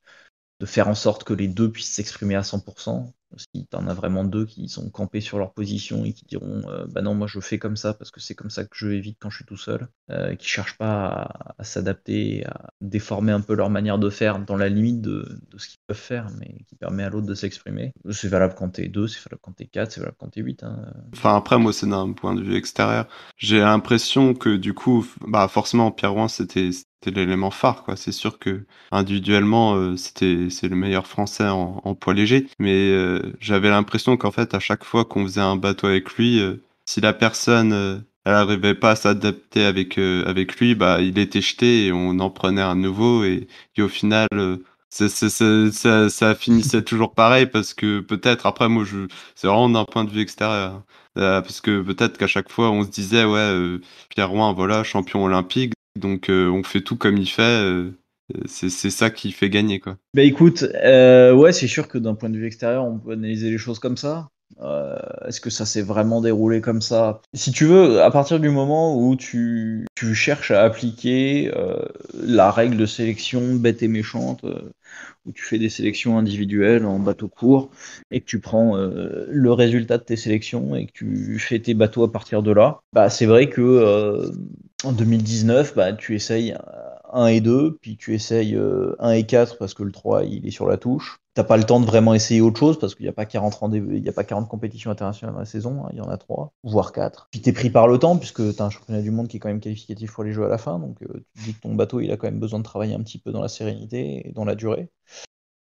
[SPEAKER 2] de faire en sorte que les deux puissent s'exprimer à 100%. Si tu en as vraiment deux qui sont campés sur leur position et qui diront euh, Bah non, moi je fais comme ça parce que c'est comme ça que je évite quand je suis tout seul, euh, qui cherchent pas à, s'adapter, à déformer un peu leur manière de faire dans la limite de, de ce qu'ils peuvent faire, mais qui permet à l'autre de s'exprimer. C'est valable quand t'es deux, c'est valable quand t'es quatre, c'est valable quand t'es
[SPEAKER 1] huit. Hein. Enfin, après, moi c'est d'un point de vue extérieur. J'ai l'impression que du coup, bah forcément, Pierre Rouen c'était l'élément phare quoi c'est sûr que individuellement euh, c'était c'est le meilleur français en, poids léger mais j'avais l'impression qu'en fait, à chaque fois qu'on faisait un bateau avec lui, euh, si la personne euh, elle n'arrivait pas à s'adapter avec euh, avec lui, bah il était jeté et on en prenait un nouveau et, au final ça, ça, finissait [LAUGHS] toujours pareil parce que peut-être après moi je c'est vraiment d'un point de vue extérieur hein, parce que peut-être qu'à chaque fois on se disait ouais Pierre Rouen voilà champion olympique donc on fait tout comme il fait euh, c'est ça qui fait gagner quoi. Bah
[SPEAKER 2] écoute, euh, ouais, c'est sûr que d'un point de vue extérieur, on peut analyser les choses comme ça. Euh, est-ce que ça s'est vraiment déroulé comme ça Si tu veux, à partir du moment où tu, tu cherches à appliquer la règle de sélection bête et méchante, où tu fais des sélections individuelles en bateau court et que tu prends le résultat de tes sélections et que tu fais tes bateaux à partir de là, bah, c'est vrai que en 2019, bah, tu essayes 1 et 2, puis tu essayes 1 euh, et 4 parce que le 3 il est sur la touche. T'as pas le temps de vraiment essayer autre chose parce qu'il n'y a pas 40 rendez-vous, il y a pas 40 compétitions internationales dans la saison, hein, il y en a 3, voire 4. Puis t'es pris par le temps puisque t'as un championnat du monde qui est quand même qualificatif pour les jeux à la fin, donc euh, tu dis que ton bateau il a quand même besoin de travailler un petit peu dans la sérénité et dans la durée.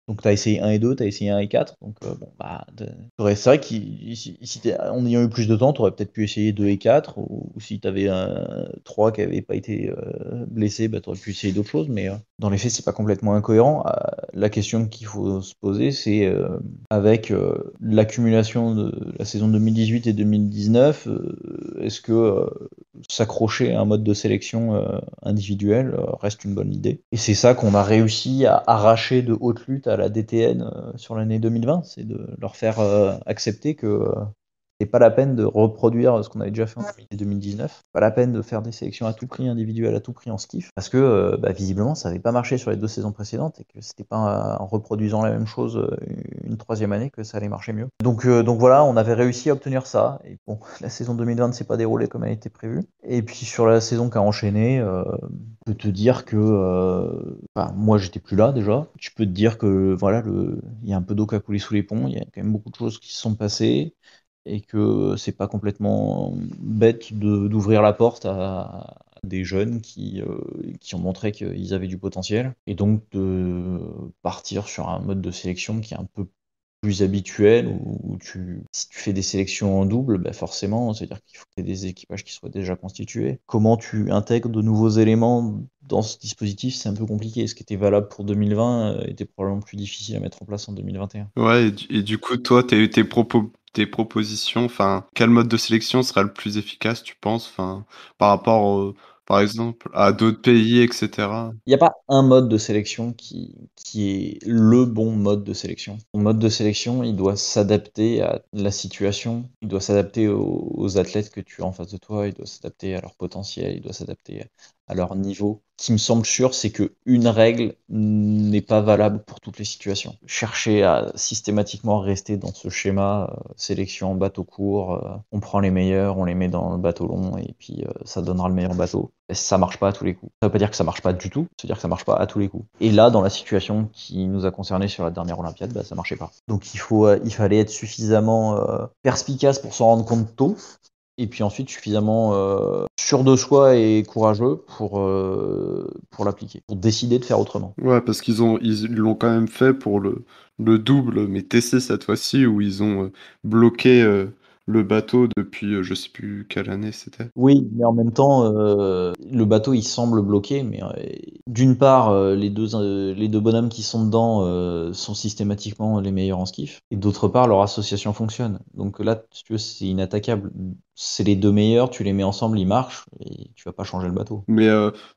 [SPEAKER 2] Donc tu as essayé 1 et 2, tu as essayé 1 et 4. Donc euh, bon, bah, c'est vrai qu'en ayant eu plus de temps, tu aurais peut-être pu essayer 2 et 4. Ou, si tu avais un 3 qui n'avait pas été euh, blessés blessé, bah, tu aurais pu essayer d'autres choses. Mais euh, dans les faits, c'est pas complètement incohérent. la question qu'il faut se poser, c'est avec l'accumulation de la saison 2018 et 2019, est-ce que s'accrocher à un mode de sélection individuel reste une bonne idée Et c'est ça qu'on a réussi à arracher de haute lutte à la DTN euh, sur l'année 2020, c'est de leur faire euh, accepter que euh, c'est pas la peine de reproduire ce qu'on avait déjà fait en 2019. Pas la peine de faire des sélections à tout prix individuelles, à tout prix en skiff, parce que euh, bah, visiblement ça n'avait pas marché sur les deux saisons précédentes et que c'était pas en reproduisant la même chose euh, une troisième année que ça allait marcher mieux. Donc, euh, donc voilà, on avait réussi à obtenir ça. Et bon, [LAUGHS] la saison 2020 s'est pas déroulée comme elle était prévue. Et puis sur la saison qui a enchaîné, je peux te dire que moi j'étais plus là déjà. tu peux te dire que voilà, il y a un peu d'eau qui a coulé sous les ponts. Il y a quand même beaucoup de choses qui se sont passées et que c'est pas complètement bête d'ouvrir la porte à, des jeunes qui, euh, qui ont montré qu'ils avaient du potentiel, et donc de partir sur un mode de sélection qui est un peu plus habituel, où tu, si tu fais des sélections en double, ben forcément, c'est-à-dire qu'il faut que tu aies des équipages qui soient déjà constitués. Comment tu intègres de nouveaux éléments dans ce dispositif, c'est un peu compliqué. Ce qui était valable pour 2020 euh, était probablement plus difficile à mettre en place en 2021.
[SPEAKER 1] Ouais, et, du coup, toi, tu as tes propos tes propositions Enfin, quel mode de sélection sera le plus efficace, tu penses Enfin, par rapport, par exemple, à d'autres pays, etc.
[SPEAKER 2] Il n'y a pas un mode de sélection qui, qui est le bon mode de sélection. Le mode de sélection, il doit s'adapter à la situation, il doit s'adapter aux, athlètes que tu as en face de toi, il doit s'adapter à leur potentiel, il doit s'adapter à leur niveau. Ce qui me semble sûr, c'est que une règle n'est pas valable pour toutes les situations. Chercher à systématiquement rester dans ce schéma euh, sélection bateau court, euh, on prend les meilleurs, on les met dans le bateau long et puis euh, ça donnera le meilleur bateau. Et ça marche pas à tous les coups. Ça veut pas dire que ça marche pas du tout, ça veut dire que ça marche pas à tous les coups. Et là, dans la situation qui nous a concernés sur la dernière Olympiade, bah, ça marchait pas. Donc il faut, il fallait être suffisamment perspicace pour s'en rendre compte tôt et puis ensuite suffisamment euh, sûr de soi et courageux
[SPEAKER 1] pour, euh, pour l'appliquer, pour décider de faire autrement. Ouais, parce qu'ils ont ils l'ont quand même fait pour le, le double, mais TC cette fois-ci, où ils ont euh, bloqué le bateau depuis euh, je sais plus quelle année c'était.
[SPEAKER 2] Oui, mais en même temps, euh, le bateau il semble bloqué, mais euh, d'une part, les, deux, les deux bonhommes qui sont dedans sont systématiquement les meilleurs en skiff, et d'autre part, leur association fonctionne. Donc là, tu vois, c'est inattaquable. C'est les deux meilleurs, tu les mets ensemble, ils marchent, et tu vas pas changer le bateau.
[SPEAKER 1] Mais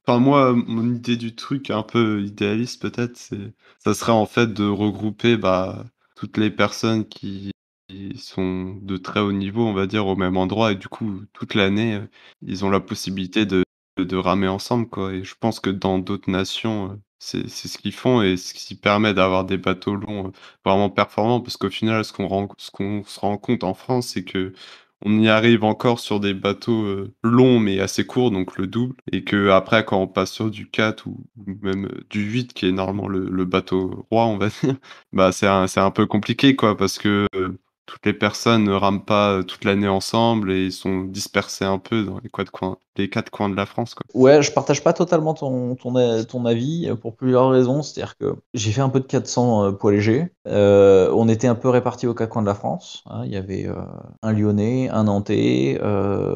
[SPEAKER 1] enfin, moi, mon idée du truc un peu idéaliste peut-être, c'est ça serait en fait de regrouper bah, toutes les personnes qui sont de très haut niveau, on va dire, au même endroit. Et du coup, toute l'année, euh, ils ont la possibilité de, de, ramer ensemble. Quoi. Et je pense que dans d'autres nations, euh, c'est ce qu'ils font et ce qui permet d'avoir des bateaux longs euh, vraiment performants. Parce qu'au final, ce qu'on se rend compte en France, c'est que on y arrive encore sur des bateaux longs mais assez courts, donc le double, et que après quand on passe sur du 4 ou même du 8, qui est normalement le, bateau roi, on va [LAUGHS] dire, bah c'est un, peu compliqué quoi, parce que toutes les personnes ne rament pas euh, toute l'année ensemble et ils sont dispersés un peu dans les quatre coins, les quatre coins de la France.
[SPEAKER 2] Ouais, je partage pas totalement ton, ton, ton avis euh, pour plusieurs raisons. C'est-à-dire que j'ai fait un peu de 400 euh, poids légers. on était un peu répartis aux quatre coins de la France. Hein. Il y avait un Lyonnais, un Nantais,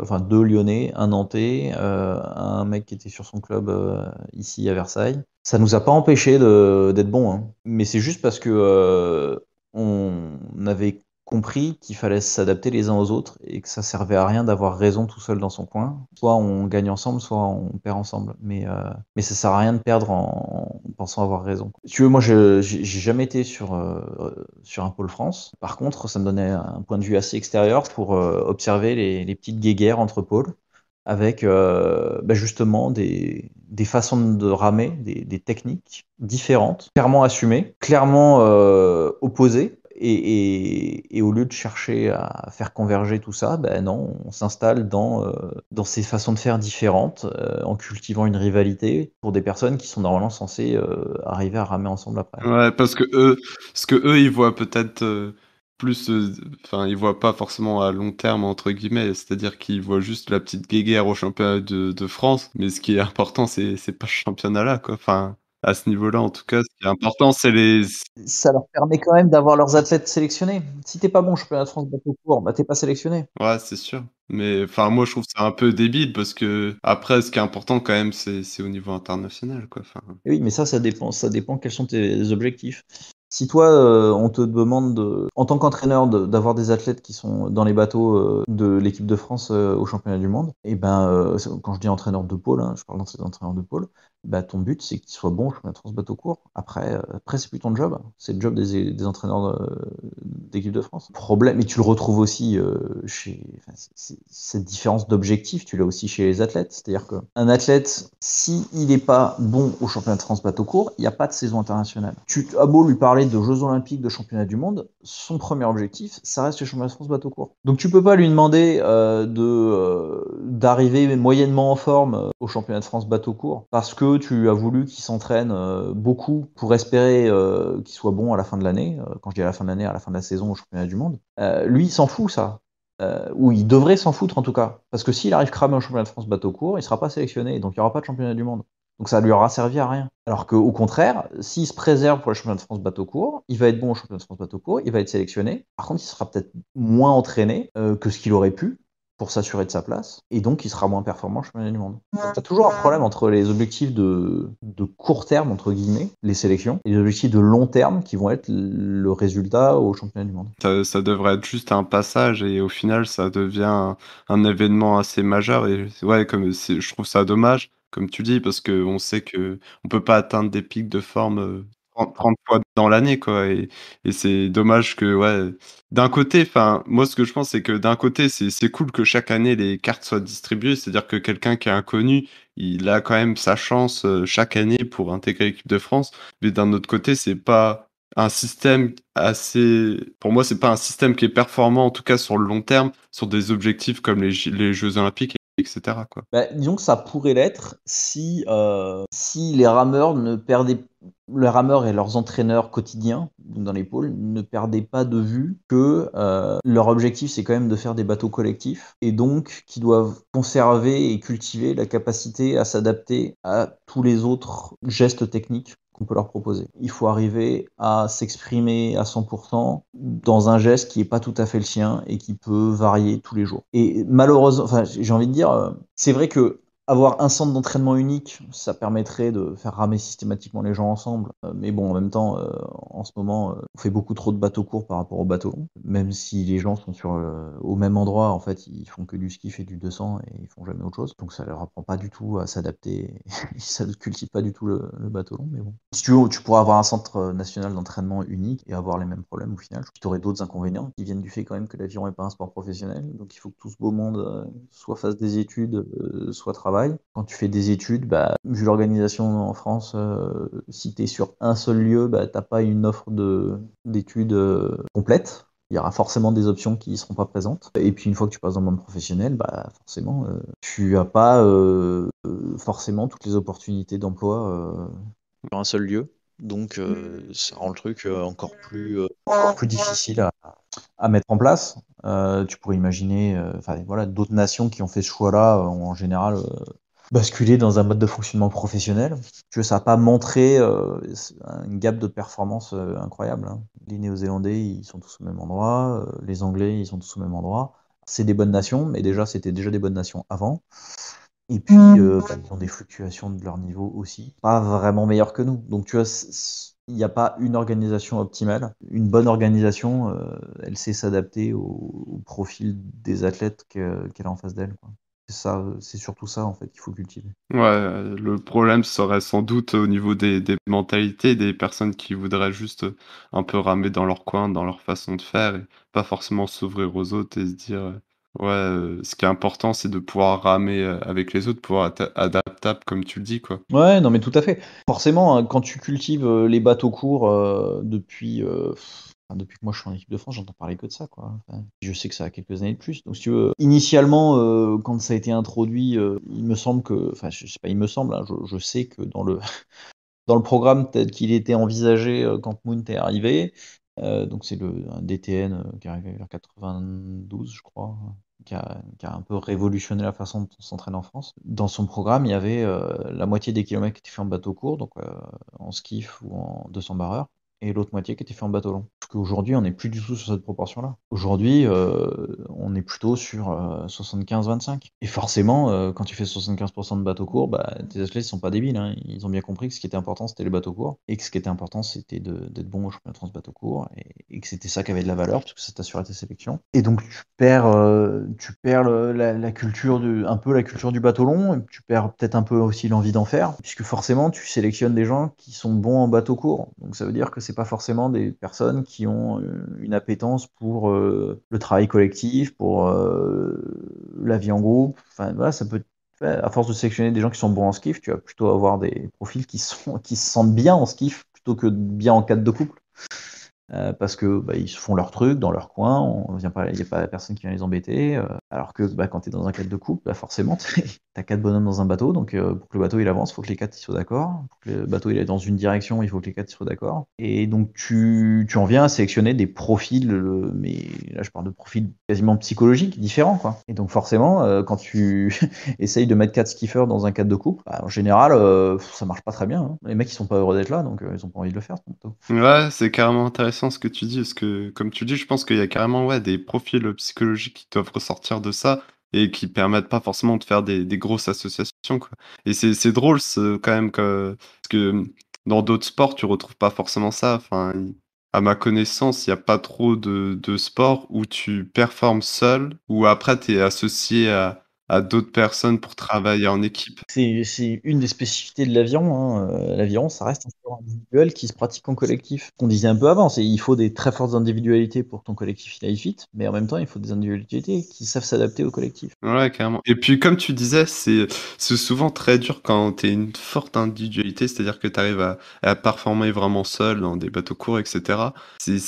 [SPEAKER 2] enfin deux Lyonnais, un Nantais, un mec qui était sur son club ici à Versailles. Ça nous a pas empêché d'être bons, hein. mais c'est juste parce que on avait compris qu'il fallait s'adapter les uns aux autres et que ça servait à rien d'avoir raison tout seul dans son coin. Soit on gagne ensemble, soit on perd ensemble. Mais, euh, mais ça sert à rien de perdre en, pensant avoir raison. tu veux, moi, je j'ai jamais été sur, euh, sur un pôle France. Par contre, ça me donnait un point de vue assez extérieur pour euh, observer les, petites guéguerres entre pôles avec euh, bah, justement des, façons de ramer, des techniques différentes, clairement assumées, clairement opposées, et, au lieu de chercher à faire converger tout ça, ben non, on s'installe dans, euh, dans ces façons de faire différentes, euh, en cultivant une rivalité pour des personnes qui sont normalement censées euh, arriver à ramer ensemble après.
[SPEAKER 1] Ouais, parce que eux, ce que eux, ils voient peut-être plus, enfin, ils voient pas forcément à long terme entre guillemets, c'est-à-dire qu'ils voient juste la petite guéguerre au championnat de, France. Mais ce qui est important, c'est pas ce championnat-là, quoi. Enfin, à ce niveau-là, en tout cas, ce qui est important, c'est les.
[SPEAKER 2] Ça leur permet quand même d'avoir leurs athlètes sélectionnés. Si t'es pas bon championnat de France bateau court, bah, t'es pas sélectionné.
[SPEAKER 1] Ouais, c'est sûr. Mais enfin, moi, je trouve ça un peu débile parce que après, ce qui est important quand même, c'est au niveau international, quoi.
[SPEAKER 2] oui, mais ça, ça dépend. Ça dépend quels sont tes objectifs. Si toi, euh, on te demande, en tant qu'entraîneur, d'avoir des athlètes qui sont dans les bateaux euh, de l'équipe de France euh, au championnat du monde, et eh ben, quand je dis entraîneur de pôle, hein, je parle d'entraîneur de pôle, bah, ton but, c'est qu'il soit bon au championnat de France bateau court. Après, euh, après c'est plus ton job. C'est le job des, entraîneurs euh, d'équipe de, France. Problème, et tu le retrouves aussi euh, chez. cette différence d'objectif, tu l'as aussi chez les athlètes. C'est-à-dire qu'un athlète, s'il n'est pas bon au championnat de France bateau court, il n'y a pas de saison internationale. Tu as beau lui parler de Jeux Olympiques, de championnat du monde, son premier objectif, ça reste le championnat de France bateau court. Donc tu peux pas lui demander de d'arriver moyennement en forme au championnat de France bateau court parce que tu as voulu qu'il s'entraîne euh, beaucoup pour espérer euh, qu'il soit bon à la fin de l'année, euh, quand je dis à la fin de l'année, à la fin de la saison au championnat du monde, lui, il s'en fout, ça. ou il devrait s'en foutre en tout cas. Parce que s'il arrive cramé au championnat de France bateau court, il sera pas sélectionné, donc il n'y aura pas de championnat du monde. Donc ça lui aura servi à rien. Alors qu'au contraire, s'il se préserve pour le championnat de France bateau court, il va être bon au championnat de France bateau court, il va être sélectionné. Par contre, il sera peut-être moins entraîné que ce qu'il aurait pu, pour s'assurer de sa place, et donc il sera moins performant au championnat du monde. Tu as toujours un problème entre les objectifs de, de, court terme, entre guillemets, les sélections, et les objectifs de long terme qui vont être le résultat au championnat du monde.
[SPEAKER 1] Ça, devrait être juste un passage, et au final ça devient un, événement assez majeur, et ouais, comme je trouve ça dommage, comme tu dis, parce qu'on sait qu'on ne peut pas atteindre des pics de forme euh, 30, fois dans l'année, quoi. Et, c'est dommage que, ouais, d'un côté, enfin, moi, ce que je pense, c'est que d'un côté, c'est cool que chaque année les cartes soient distribuées, c'est-à-dire que quelqu'un qui est inconnu, il a quand même sa chance euh, chaque année pour intégrer l'équipe de France. Mais d'un autre côté, c'est pas un système assez. Pour moi, c'est pas un système qui est performant, en tout cas sur le long terme, sur des objectifs comme les Jeux Olympiques etc. Quoi.
[SPEAKER 2] Bah, disons que ça pourrait l'être si, euh, les rameurs ne perdaient rameurs et leurs entraîneurs quotidiens dans les pôles ne perdaient pas de vue que euh, leur objectif c'est quand même de faire des bateaux collectifs et donc qui doivent conserver et cultiver la capacité à s'adapter à tous les autres gestes techniques on peut leur proposer. Il faut arriver à s'exprimer à 100% dans un geste qui n'est pas tout à fait le sien et qui peut varier tous les jours. Et malheureusement, enfin, j'ai envie de dire, euh, c'est vrai que avoir un centre d'entraînement unique, ça permettrait de faire ramer systématiquement les gens ensemble. Euh, mais bon, en même temps, euh, en ce moment, euh, on fait beaucoup trop de bateaux courts par rapport aux bateaux longs. Même si les gens sont sur, au même endroit, en fait, ils font que du ski et du 200 et ils font jamais autre chose. Donc ça leur apprend pas du tout à s'adapter. ça [LAUGHS] ne cultive pas du tout le, bateau long. Mais bon. Si tu veux, tu pourrais avoir un centre national d'entraînement unique et avoir les mêmes problèmes au final. Tu aurais d'autres inconvénients qui viennent du fait quand même que l'aviron n'est pas un sport professionnel. Donc il faut que tout ce beau monde soit fasse des études, soit travaille quand tu fais des études, bah, vu l'organisation en France, euh, si tu es sur un seul lieu, bah, tu n'as pas une offre d'études euh, complète. Il y aura forcément des options qui ne seront pas présentes. Et puis une fois que tu passes dans le monde professionnel, bah, forcément, euh, tu n'as pas forcément toutes les opportunités d'emploi. Sur un seul lieu donc, ça rend le truc encore plus, difficile à, mettre en place. Euh, tu pourrais imaginer, euh, enfin voilà, d'autres nations qui ont fait ce choix-là euh, ont en général basculé dans un mode de fonctionnement professionnel. vois, ça n'a pas montré une gap de performance incroyable. Hein. Les Néo-Zélandais, ils sont tous au même endroit. les Anglais, ils sont tous au même endroit. C'est des bonnes nations, mais déjà, c'était déjà des bonnes nations avant. Et puis, mmh. bah, ils ont des fluctuations de leur niveau aussi, pas vraiment meilleures que nous. Donc, tu vois, il n'y a pas une organisation optimale. Une bonne organisation, euh, elle sait s'adapter au, profil des athlètes qu'elle a en face d'elle. C'est surtout ça en fait qu'il faut cultiver.
[SPEAKER 1] Ouais, le problème serait sans doute au niveau des, des, mentalités, des personnes qui voudraient juste un peu ramer dans leur coin, dans leur façon de faire, et pas forcément s'ouvrir aux autres et se dire Ouais, euh, ce qui est important, c'est de pouvoir ramer, euh, avec les autres, pouvoir être adaptable comme tu le dis, quoi.
[SPEAKER 2] Ouais, non, mais tout à fait. Forcément, hein, quand tu cultives, euh, les bateaux courts, depuis, depuis que moi je suis en équipe de France, j'entends parler que de ça, quoi, je sais que ça a quelques années de plus. Donc si tu veux, initialement, quand ça a été introduit, il me semble que enfin, je sais pas, il me semble, hein, je sais que dans le [LAUGHS] dans le programme qu'il était envisagé, quand Moon est arrivé euh, donc c'est le un DTN euh, qui arrivé vers 92, je crois, qui a, un peu révolutionné la façon dont on s'entraîne en France. Dans son programme, il y avait euh, la moitié des kilomètres qui étaient faits en bateau court, donc en skiff ou en 200 barreurs et l'autre moitié qui était fait en bateau long. Parce qu'aujourd'hui, on n'est plus du tout sur cette proportion-là. Aujourd'hui, euh, on est plutôt sur 75-25. Euh, et forcément, euh, quand tu fais 75% de bateaux courts, bah, tes athlètes ne sont pas débiles. Hein. Ils ont bien compris que ce qui était important, c'était les bateaux courts, et que ce qui était important, c'était d'être bon au championnat de bateau court, et, que c'était ça qui avait de la valeur, parce que ça t'assurait tes sélections. Et donc, tu perds, tu perds la, culture, de un peu la culture du bateau long, et tu perds peut-être un peu aussi l'envie d'en faire, puisque forcément, tu sélectionnes des gens qui sont bons en bateau court. Donc, ça veut dire que c'est pas forcément des personnes qui ont euh, une appétence pour euh, le travail collectif, pour euh, la vie en groupe. Enfin, ça peut, à force de sélectionner des gens qui sont bons en skiff, tu vas plutôt avoir des profils qui, sont, qui se sentent bien en skiff plutôt que bien en cadre de couple. Euh, parce que bah, ils font leur truc dans leur coin, on vient pas, il n'y a pas personne qui vient les embêter. Euh, alors que bah, quand tu es dans un cadre de couple, bah, forcément, [LAUGHS] tu as quatre bonhommes dans un bateau, donc euh, pour que le bateau il avance, il faut que les quatre soient d'accord. Pour que le bateau il est dans une direction, il faut que les quatre soient d'accord. Et donc tu, en viens à sélectionner des profils, mais là je parle de profils quasiment psychologiques différents. Quoi. Et donc forcément, quand tu [LAUGHS] essayes de mettre quatre skiffers dans un cadre de couple, en général, ça marche pas très bien. Hein. Les mecs ils sont pas heureux d'être là, donc ils ont pas envie de le faire.
[SPEAKER 1] ouais, c'est carrément intéressant ce que tu dis, parce que comme tu dis, je pense qu'il y a carrément ouais, des profils psychologiques qui doivent ressortir de ça et qui permettent pas forcément de faire des, grosses associations. Quoi. Et c'est drôle quand même, que, que dans d'autres sports, tu retrouves pas forcément ça. Enfin, à ma connaissance, il n'y a pas trop de, de sports où tu performes seul, ou après tu es associé à, à d'autres personnes pour travailler en équipe. C'est une des
[SPEAKER 2] spécificités de l'aviron. Hein. Euh, l'aviron, ça reste un sport individuel qui se pratique en collectif. On disait un peu avant, il faut des très fortes individualités pour ton collectif il aille vite, mais en même temps, il faut des individualités qui savent s'adapter au collectif.
[SPEAKER 1] Ouais, carrément. Et puis, comme tu disais, c'est souvent très dur quand tu es une forte individualité, c'est-à-dire que tu arrives à, à performer vraiment seul dans des bateaux courts, etc. C'est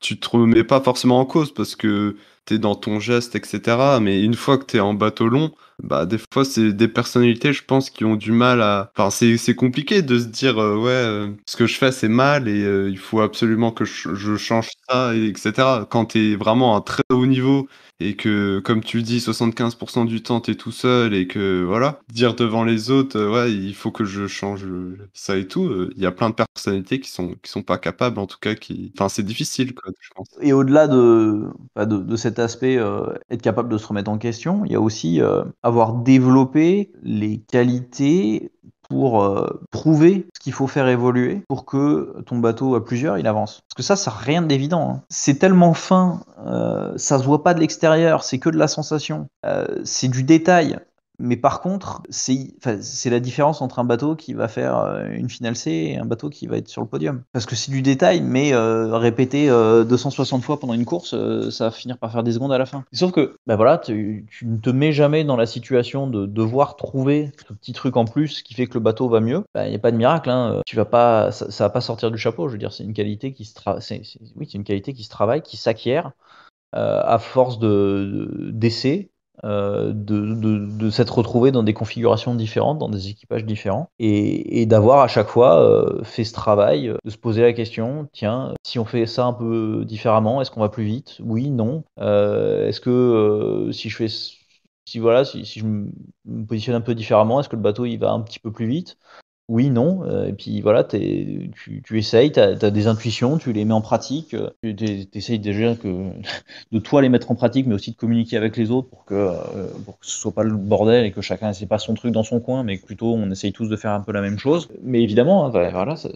[SPEAKER 1] tu te remets pas forcément en cause parce que dans ton geste, etc. Mais une fois que t'es en bateau long, bah des fois c'est des personnalités je pense qui ont du mal à enfin c'est compliqué de se dire euh, ouais euh, ce que je fais c'est mal et euh, il faut absolument que je, change ça et, etc quand t'es vraiment à un très haut niveau et que comme tu dis 75% du temps t'es tout seul et que voilà dire devant les autres ouais il faut que je change ça et tout il y a plein de personnalités qui sont qui sont pas capables en tout cas qui enfin c'est difficile quoi je pense et au-delà de, bah, de, de cet aspect être capable de
[SPEAKER 2] se remettre en question il y a aussi avoir développé les qualités pour euh, prouver ce qu'il faut faire évoluer pour que ton bateau à plusieurs il avance. Parce que ça, ça rien d'évident. Hein. C'est tellement fin, euh, ça se voit pas de l'extérieur, c'est que de la sensation, euh, c'est du détail. Mais par contre, c'est la différence entre un bateau qui va faire euh, une finale C et un bateau qui va être sur le podium. Parce que c'est du détail, mais euh, répéter 260 euh, fois pendant une course, ça va finir par faire des secondes à la fin. Sauf que, bah voilà, tu, ne te mets jamais dans la situation de devoir trouver ce petit truc en plus qui fait que le bateau va mieux. Il bah, n'y a pas de miracle, hein, tu vas pas, ça, ne va pas sortir du chapeau. Je veux dire, c'est une qualité qui se oui, une qualité qui se travaille, qui s'acquiert. à force de d'essais, euh, de, de, de s'être retrouvé dans des configurations différentes, dans des équipages différents, et, et d'avoir à chaque fois euh, fait ce travail, euh, de se poser la question, tiens, si on fait ça un peu différemment, est-ce qu'on va plus vite Oui, non. est-ce que si je fais... Si, voilà, si, si je me positionne un peu différemment, est-ce que le bateau il va un petit peu plus vite oui, non. Euh, et puis voilà, tu, tu, essayes, tu as, des intuitions, tu les mets en pratique. Euh, tu essayes déjà que, [LAUGHS] de toi les mettre en pratique, mais aussi de communiquer avec les autres pour que, euh, pour que ce soit pas le bordel et que chacun n'essaie pas son truc dans son coin, mais plutôt on essaye tous de faire un peu la même chose. Mais évidemment, hein, voilà, ça,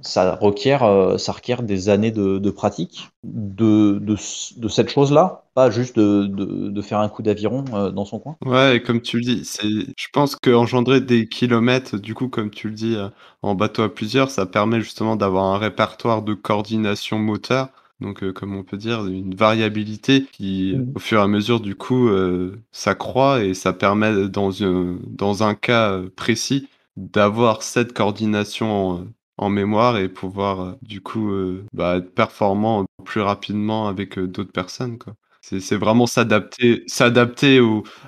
[SPEAKER 2] ça requiert, euh, ça requiert des années de, pratique de, de, cette chose-là, pas juste de, de faire un coup d'aviron euh, dans son coin.
[SPEAKER 1] Ouais, et comme tu le dis, c'est, je pense qu'engendrer des kilomètres, du coup, comme tu le dis, euh, en bateau à plusieurs, ça permet justement d'avoir un répertoire de coordination moteur. Donc, comme on peut dire, une variabilité qui, mm. au fur et à mesure, du coup, ça s'accroît et ça permet, dans dans un cas précis, d'avoir cette coordination en mémoire et pouvoir euh, du coup euh, bah, être performant plus rapidement avec euh, d'autres personnes. Quoi. C'est vraiment s'adapter, s'adapter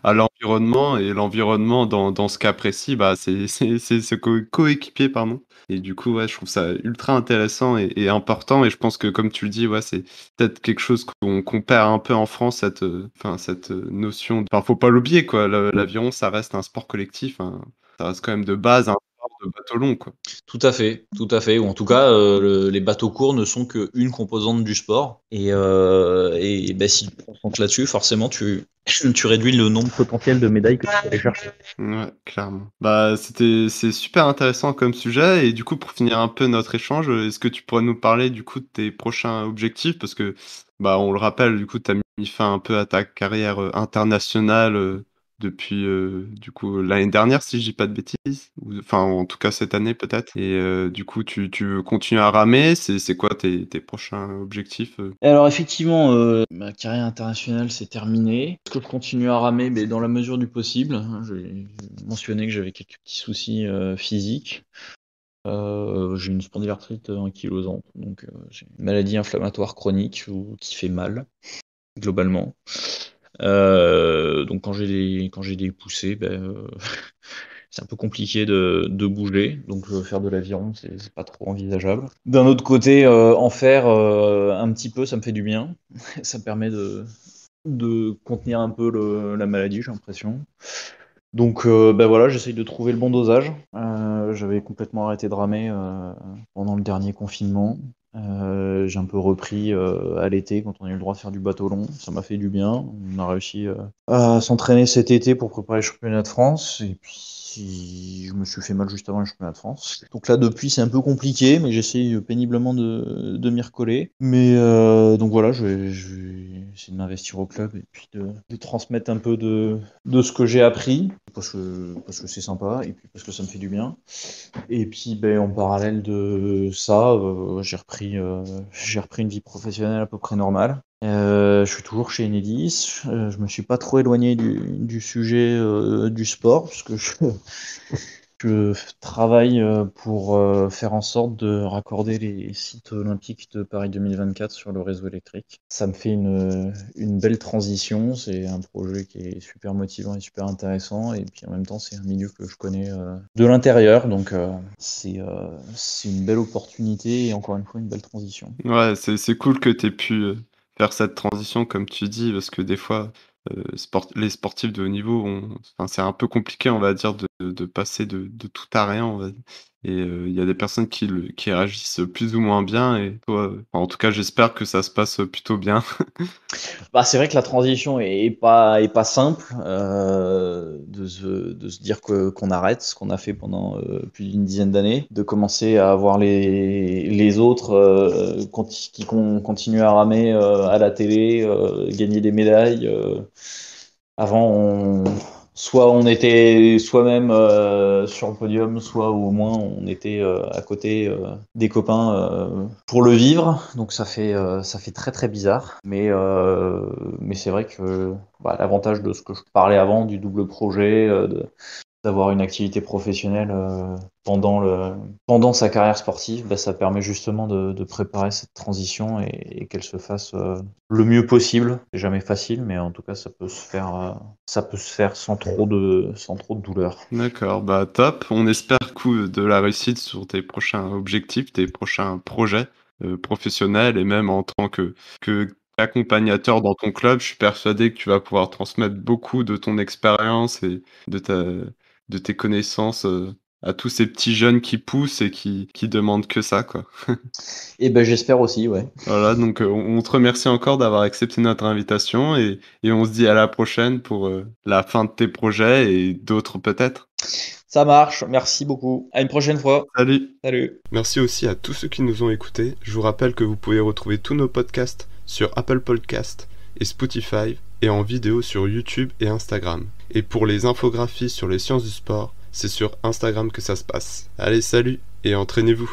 [SPEAKER 1] à l'environnement et l'environnement dans, dans, ce cas précis, bah, c'est [LAUGHS] ce coéquipier, pardon. Et du coup, ouais, je trouve ça ultra intéressant et, important. Et je pense que, comme tu le dis, ouais, c'est peut-être quelque chose qu'on perd un peu en France, cette, enfin, il cette notion. Enfin, faut pas l'oublier, quoi. L'aviron, ça reste un sport collectif. Hein. Ça reste quand même de base un de bateaux Tout à fait, tout à fait. Ou en tout cas, euh, les bateaux courts ne sont qu'une
[SPEAKER 2] composante du sport. Et, euh, et ben, si tu te concentres là-dessus, forcément, tu, [LAUGHS] tu réduis le nombre potentiel de médailles que tu peux chercher.
[SPEAKER 1] Ouais, clairement. Bah, c'était, c'est super intéressant comme sujet. Et du coup, pour finir un peu notre échange, est-ce que tu pourrais nous parler du coup de tes prochains objectifs Parce que, bah, on le rappelle, du coup, tu as mis fin un peu à ta carrière euh, internationale depuis euh, du coup l'année dernière si je dis pas de bêtises enfin en tout cas cette année peut-être et euh, du coup tu, tu, continues à ramer c'est quoi tes, prochains objectifs euh?
[SPEAKER 2] alors effectivement ma carrière internationale s'est terminée est-ce que je continue à ramer mais dans la mesure du possible hein, j'ai mentionné que j'avais quelques petits soucis physiques j'ai une spondylarthrite ankylosante, donc j'ai une maladie inflammatoire chronique qui fait mal, globalement. Euh, donc quand j'ai des, quand des poussées, ben, euh, [LAUGHS] c'est un peu compliqué de, bouger. Donc euh, faire de l'aviron, c'est, c'est pas trop envisageable. D'un autre côté, en faire un petit peu, ça me fait du bien. [LAUGHS] ça me permet de, contenir un peu la maladie, j'ai l'impression. Donc ben voilà, j'essaye de trouver le bon dosage. J'avais complètement arrêté de ramer pendant le dernier confinement. Euh, j'ai un peu repris euh, à l'été quand on a eu le droit de faire du bateau long. Ça m'a fait du bien. On a réussi euh, à s'entraîner cet été pour préparer le championnat de France. Et puis, je me suis fait mal juste avant le championnat de France. Donc là, depuis, c'est un peu compliqué, mais j'essaye péniblement de, de m'y recoller. Mais donc voilà, je je vais c'est de m'investir au club et puis de, transmettre un peu de, de ce que j'ai appris parce que c'est sympa et puis parce que ça me fait du bien. Et puis ben, en parallèle de ça, euh, j'ai repris euh, j'ai repris une vie professionnelle à peu près normale. Euh, je suis toujours chez Enedis. je me suis pas trop éloigné du, du sujet du sport parce que je je euh, travaille euh, pour euh, faire en sorte de raccorder les sites olympiques de Paris 2024 sur le réseau électrique. Ça me fait une, belle transition, c'est un projet qui est super motivant et super intéressant, et puis en même temps c'est un milieu que je connais de l'intérieur, donc c'est une belle opportunité et encore une fois une belle transition.
[SPEAKER 1] Ouais, c'est cool que tu aies pu faire cette transition comme tu dis, parce que des fois... les sportifs de haut niveau, c'est un peu compliqué, on va dire, de, de, passer de, tout à rien. Et il y a des personnes qui, réagissent plus ou moins bien. Et en tout cas, j'espère que ça se passe plutôt bien. [LAUGHS]
[SPEAKER 2] bah, c'est vrai que la transition est, pas, simple de, se, dire qu'on arrête ce qu'on a fait pendant plus d'une dizaine d'années, de commencer à avoir les, autres qui continuent à ramer à la télé, gagner des médailles. avant, on soit on était soi-même euh, sur le podium, soit au moins on était euh, à côté euh, des copains pour le vivre. Donc ça fait ça fait très très bizarre. Mais mais c'est vrai que bah, l'avantage de ce que je parlais avant du double projet, de, d'avoir une activité professionnelle euh, pendant, le, pendant sa carrière sportive, bah, ça permet justement de, préparer cette transition et, qu'elle se fasse euh, le mieux possible. C'est jamais facile, mais en tout cas, ça peut se faire, euh, ça peut se faire sans, trop de, sans trop de douleur.
[SPEAKER 1] D'accord, bah top. On espère coup, de la réussite sur tes prochains objectifs, tes prochains projets professionnels et même en tant que, que accompagnateur dans ton club, je suis persuadé que tu vas pouvoir transmettre beaucoup de ton expérience et de ta, de tes connaissances euh, à tous ces petits jeunes qui poussent et qui, qui demandent que ça, quoi. [LAUGHS]
[SPEAKER 2] et eh ben j'espère aussi, ouais.
[SPEAKER 1] Voilà, donc euh, on te remercie encore d'avoir accepté notre invitation et, on se dit à la prochaine pour euh, la fin de tes projets et d'autres peut-être. Ça marche, merci beaucoup. À une prochaine fois. Salut. Salut. Merci aussi à tous ceux qui nous ont écoutés. Je vous rappelle que vous pouvez retrouver tous nos podcasts sur Apple Podcasts et Spotify et en vidéo sur YouTube et Instagram. Et pour les infographies sur les sciences du sport, c'est sur Instagram que ça se passe. Allez, salut et entraînez-vous.